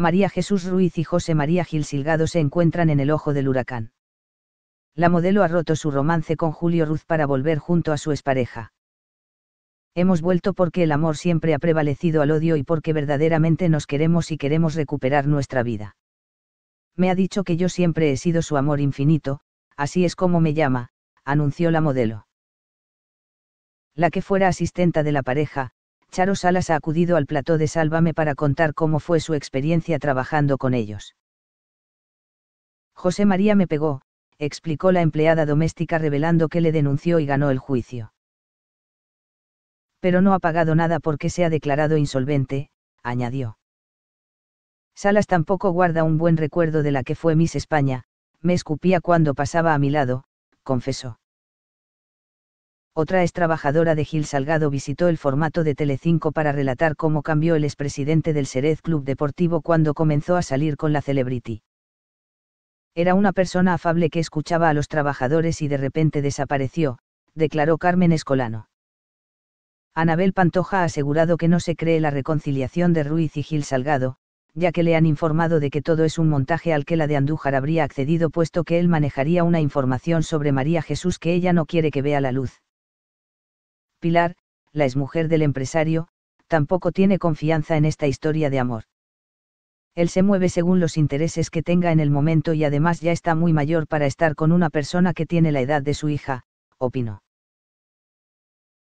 María Jesús Ruiz y José María Gil Silgado se encuentran en el ojo del huracán. La modelo ha roto su romance con Julio Ruz para volver junto a su expareja. Hemos vuelto porque el amor siempre ha prevalecido al odio y porque verdaderamente nos queremos y queremos recuperar nuestra vida. Me ha dicho que yo siempre he sido su amor infinito, así es como me llama, anunció la modelo. La que fuera asistenta de la pareja, Charo Salas ha acudido al plató de Sálvame para contar cómo fue su experiencia trabajando con ellos. José María me pegó, explicó la empleada doméstica revelando que le denunció y ganó el juicio. Pero no ha pagado nada porque se ha declarado insolvente, añadió. Salas tampoco guarda un buen recuerdo de la que fue Miss España, me escupía cuando pasaba a mi lado, confesó otra ex trabajadora de Gil Salgado visitó el formato de Telecinco para relatar cómo cambió el expresidente del Serez Club Deportivo cuando comenzó a salir con la celebrity. Era una persona afable que escuchaba a los trabajadores y de repente desapareció, declaró Carmen Escolano. Anabel Pantoja ha asegurado que no se cree la reconciliación de Ruiz y Gil Salgado, ya que le han informado de que todo es un montaje al que la de Andújar habría accedido puesto que él manejaría una información sobre María Jesús que ella no quiere que vea la luz. Pilar, la exmujer del empresario, tampoco tiene confianza en esta historia de amor. Él se mueve según los intereses que tenga en el momento y además ya está muy mayor para estar con una persona que tiene la edad de su hija, opino.